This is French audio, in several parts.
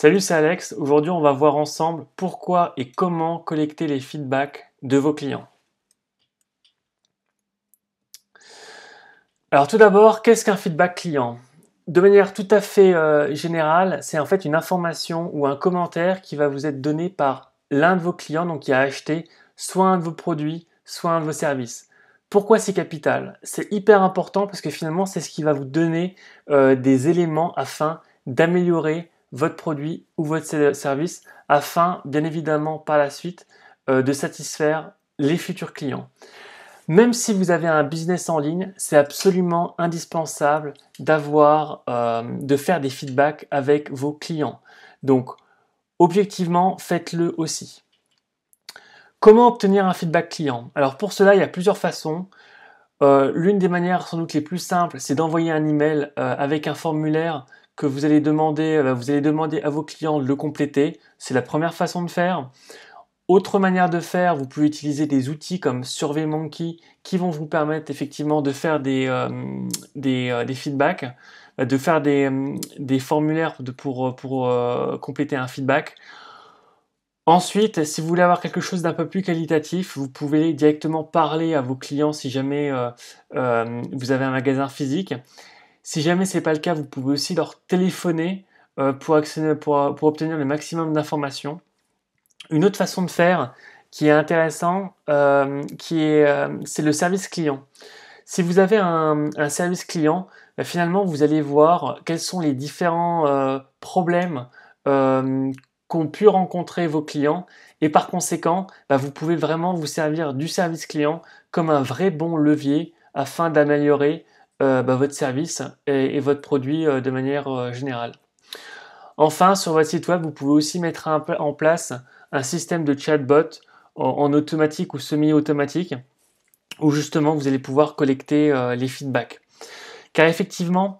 Salut, c'est Alex. Aujourd'hui, on va voir ensemble pourquoi et comment collecter les feedbacks de vos clients. Alors tout d'abord, qu'est-ce qu'un feedback client De manière tout à fait euh, générale, c'est en fait une information ou un commentaire qui va vous être donné par l'un de vos clients, donc qui a acheté soit un de vos produits, soit un de vos services. Pourquoi c'est capital C'est hyper important parce que finalement, c'est ce qui va vous donner euh, des éléments afin d'améliorer votre produit ou votre service afin, bien évidemment, par la suite, euh, de satisfaire les futurs clients. Même si vous avez un business en ligne, c'est absolument indispensable d'avoir, euh, de faire des feedbacks avec vos clients. Donc, objectivement, faites-le aussi. Comment obtenir un feedback client Alors pour cela, il y a plusieurs façons. Euh, l'une des manières sans doute les plus simples, c'est d'envoyer un email avec un formulaire que vous allez demander, euh, bah, vous allez demander à vos clients de le compléter. C'est la première façon de faire. Autre manière de faire, vous pouvez utiliser des outils comme SurveyMonkey qui vont vous permettre effectivement de faire des, euh, euh, feedbacks, bah, de faire des, formulaires pour, pour compléter un feedback. Ensuite, si vous voulez avoir quelque chose d'un peu plus qualitatif, vous pouvez directement parler à vos clients si jamais vous avez un magasin physique. Si jamais ce n'est pas le cas, vous pouvez aussi leur téléphoner euh, pour, obtenir le maximum d'informations. Une autre façon de faire qui est intéressant, euh, euh, c'est le service client. Si vous avez un, service client, bah, finalement vous allez voir quels sont les différents problèmes qu'ont pu rencontrer vos clients et par conséquent, bah, vous pouvez vraiment vous servir du service client comme un vrai bon levier afin d'améliorer euh, bah, votre service et, votre produit euh, de manière euh, générale. Enfin, sur votre site web, vous pouvez aussi mettre en place un système de chatbot en, automatique ou semi-automatique, où justement vous allez pouvoir collecter les feedbacks. Car effectivement,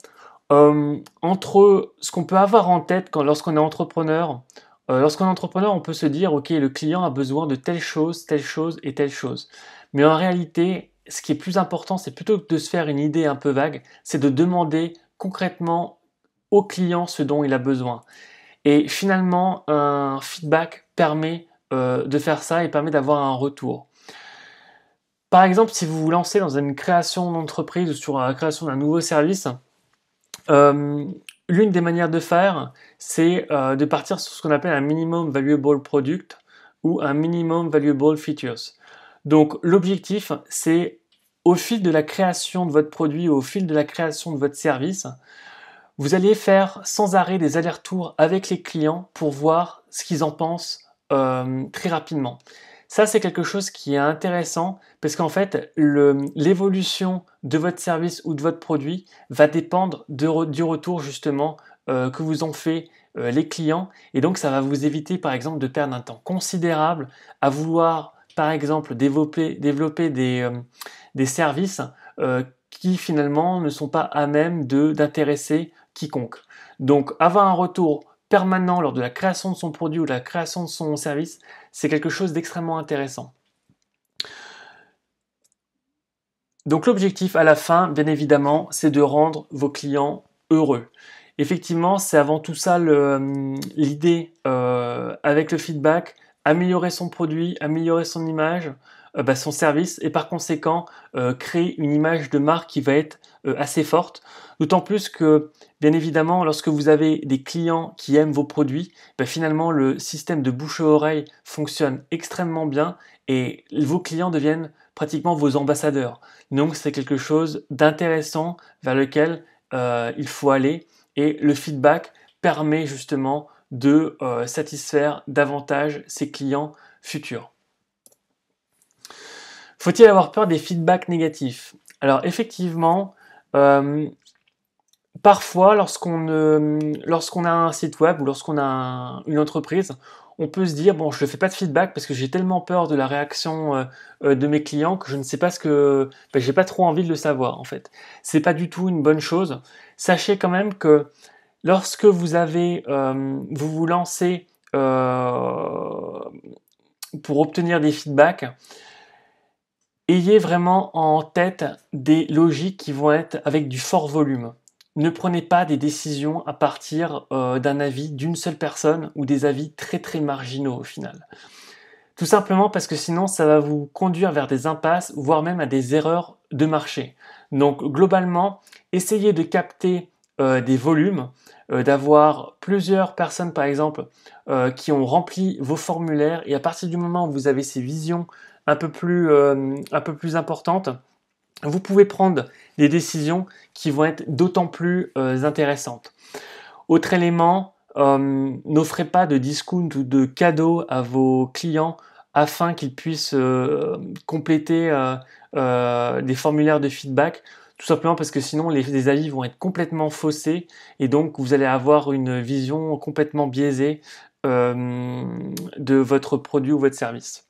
entre ce qu'on peut avoir en tête quand, lorsqu'on est entrepreneur, lorsqu'on est entrepreneur, on peut se dire, ok, le client a besoin de telle chose, telle chose et telle chose. Mais en réalité, ce qui est plus important, c'est plutôt que de se faire une idée un peu vague, c'est de demander concrètement au client ce dont il a besoin. Et finalement, un feedback permet euh, de faire ça et permet d'avoir un retour. Par exemple, si vous vous lancez dans une création d'entreprise ou sur la création d'un nouveau service, euh, l'une des manières de faire, c'est euh, de partir sur ce qu'on appelle un minimum valuable product ou un minimum valuable features. Donc l'objectif, c'est au fil de la création de votre produit, au fil de la création de votre service, vous allez faire sans arrêt des allers-retours avec les clients pour voir ce qu'ils en pensent euh, très rapidement. Ça, c'est quelque chose qui est intéressant parce qu'en fait, l'évolution de votre service ou de votre produit va dépendre du retour justement euh, que vous en fait euh, les clients. Et donc, ça va vous éviter, par exemple, de perdre un temps considérable à vouloir par exemple développer, euh, des, services euh, qui finalement ne sont pas à même d'intéresser quiconque. Donc avoir un retour permanent lors de la création de son produit ou de la création de son service, c'est quelque chose d'extrêmement intéressant. Donc l'objectif à la fin, bien évidemment, c'est de rendre vos clients heureux. Effectivement, c'est avant tout ça euh, l'idée avec le feedback, améliorer son produit, améliorer son image, euh, bah, son service, et par conséquent euh, créer une image de marque qui va être euh, assez forte. D'autant plus que, bien évidemment, lorsque vous avez des clients qui aiment vos produits, bah, finalement le système de bouche à oreille fonctionne extrêmement bien et vos clients deviennent pratiquement vos ambassadeurs. Donc c'est quelque chose d'intéressant vers lequel il faut aller et le feedback permet justement de euh, satisfaire davantage ses clients futurs. Faut-il avoir peur des feedbacks négatifs Alors effectivement, euh, parfois euh, lorsqu'on a un site web ou lorsqu'on a une entreprise, on peut se dire bon je ne fais pas de feedback parce que j'ai tellement peur de la réaction de mes clients que je ne sais pas ce que ben, j'ai pas trop envie de le savoir en fait. C'est pas du tout une bonne chose. Sachez quand même que Lorsque vous avez, euh, vous vous lancez euh, pour obtenir des feedbacks, ayez vraiment en tête des logiques qui vont être avec du fort volume. Ne prenez pas des décisions à partir euh, d'un avis d'une seule personne ou des avis très très marginaux au final. Tout simplement parce que sinon ça va vous conduire vers des impasses, voire même à des erreurs de marché. Donc globalement, essayez de capter euh, des volumes, euh, d'avoir plusieurs personnes par exemple euh, qui ont rempli vos formulaires et à partir du moment où vous avez ces visions un peu plus, un peu plus importantes, vous pouvez prendre des décisions qui vont être d'autant plus intéressantes. Autre élément, n'offrez pas de discount ou de cadeaux à vos clients afin qu'ils puissent compléter des formulaires de feedback tout simplement parce que sinon les, avis vont être complètement faussés et donc vous allez avoir une vision complètement biaisée euh, de votre produit ou votre service.